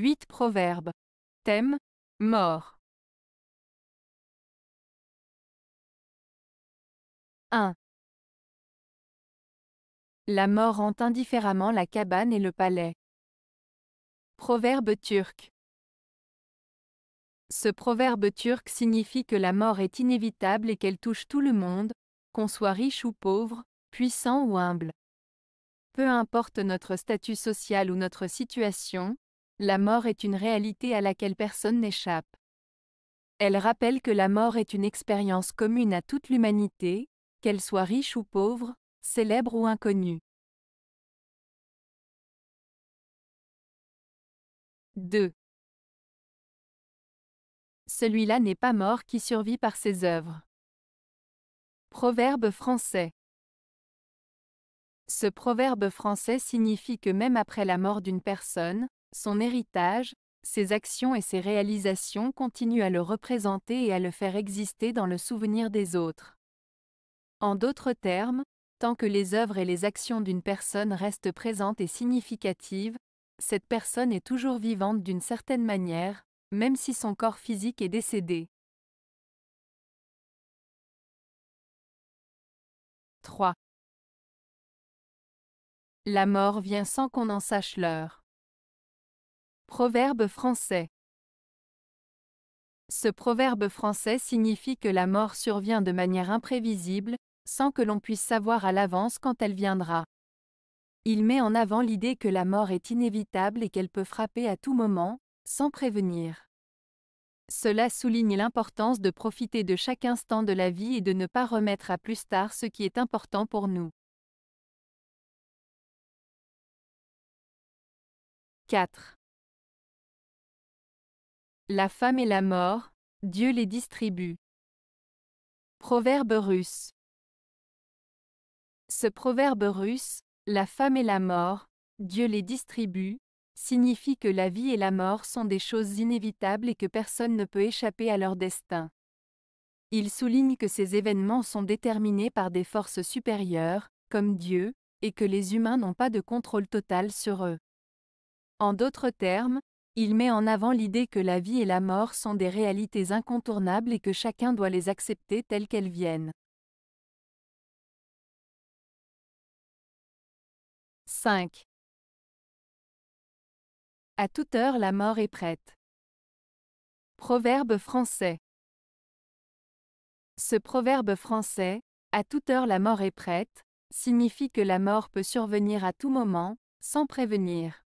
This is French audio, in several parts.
8 Proverbes. Thème Mort. 1. La mort rend indifféremment la cabane et le palais. Proverbe turc. Ce proverbe turc signifie que la mort est inévitable et qu'elle touche tout le monde, qu'on soit riche ou pauvre, puissant ou humble. Peu importe notre statut social ou notre situation, la mort est une réalité à laquelle personne n'échappe. Elle rappelle que la mort est une expérience commune à toute l'humanité, qu'elle soit riche ou pauvre, célèbre ou inconnue. 2. Celui-là n'est pas mort qui survit par ses œuvres. Proverbe français. Ce proverbe français signifie que même après la mort d'une personne, son héritage, ses actions et ses réalisations continuent à le représenter et à le faire exister dans le souvenir des autres. En d'autres termes, tant que les œuvres et les actions d'une personne restent présentes et significatives, cette personne est toujours vivante d'une certaine manière, même si son corps physique est décédé. 3. La mort vient sans qu'on en sache l'heure. Proverbe français Ce proverbe français signifie que la mort survient de manière imprévisible, sans que l'on puisse savoir à l'avance quand elle viendra. Il met en avant l'idée que la mort est inévitable et qu'elle peut frapper à tout moment, sans prévenir. Cela souligne l'importance de profiter de chaque instant de la vie et de ne pas remettre à plus tard ce qui est important pour nous. 4. La femme et la mort, Dieu les distribue. Proverbe russe. Ce proverbe russe, la femme et la mort, Dieu les distribue, signifie que la vie et la mort sont des choses inévitables et que personne ne peut échapper à leur destin. Il souligne que ces événements sont déterminés par des forces supérieures, comme Dieu, et que les humains n'ont pas de contrôle total sur eux. En d'autres termes, il met en avant l'idée que la vie et la mort sont des réalités incontournables et que chacun doit les accepter telles qu'elles viennent. 5. À toute heure la mort est prête. Proverbe français. Ce proverbe français, à toute heure la mort est prête, signifie que la mort peut survenir à tout moment, sans prévenir.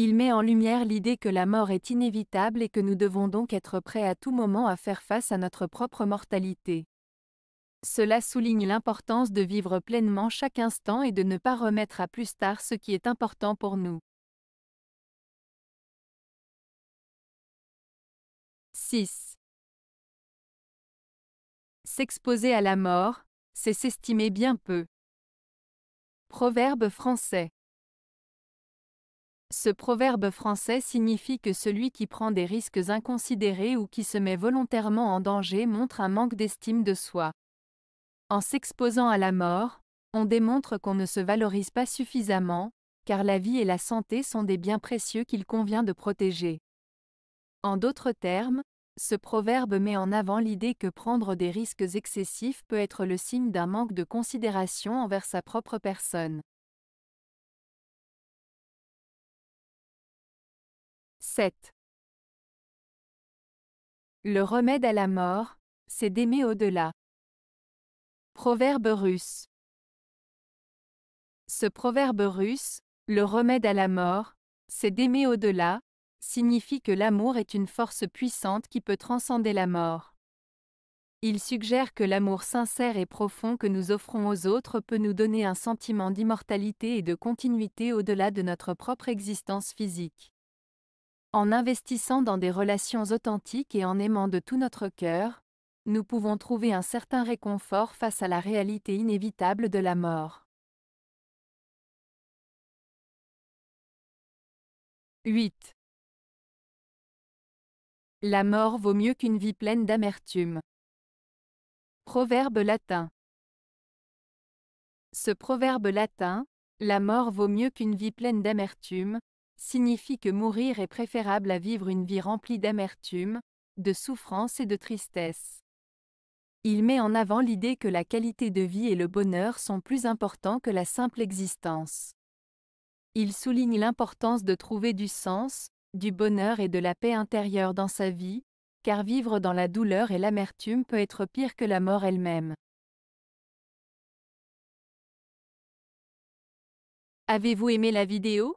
Il met en lumière l'idée que la mort est inévitable et que nous devons donc être prêts à tout moment à faire face à notre propre mortalité. Cela souligne l'importance de vivre pleinement chaque instant et de ne pas remettre à plus tard ce qui est important pour nous. 6. S'exposer à la mort, c'est s'estimer bien peu. Proverbe français. Ce proverbe français signifie que celui qui prend des risques inconsidérés ou qui se met volontairement en danger montre un manque d'estime de soi. En s'exposant à la mort, on démontre qu'on ne se valorise pas suffisamment, car la vie et la santé sont des biens précieux qu'il convient de protéger. En d'autres termes, ce proverbe met en avant l'idée que prendre des risques excessifs peut être le signe d'un manque de considération envers sa propre personne. 7. Le remède à la mort, c'est d'aimer au-delà. Proverbe russe. Ce proverbe russe, le remède à la mort, c'est d'aimer au-delà, signifie que l'amour est une force puissante qui peut transcender la mort. Il suggère que l'amour sincère et profond que nous offrons aux autres peut nous donner un sentiment d'immortalité et de continuité au-delà de notre propre existence physique. En investissant dans des relations authentiques et en aimant de tout notre cœur, nous pouvons trouver un certain réconfort face à la réalité inévitable de la mort. 8. La mort vaut mieux qu'une vie pleine d'amertume. Proverbe latin. Ce proverbe latin, la mort vaut mieux qu'une vie pleine d'amertume, signifie que mourir est préférable à vivre une vie remplie d'amertume, de souffrance et de tristesse. Il met en avant l'idée que la qualité de vie et le bonheur sont plus importants que la simple existence. Il souligne l'importance de trouver du sens, du bonheur et de la paix intérieure dans sa vie, car vivre dans la douleur et l'amertume peut être pire que la mort elle-même. Avez-vous aimé la vidéo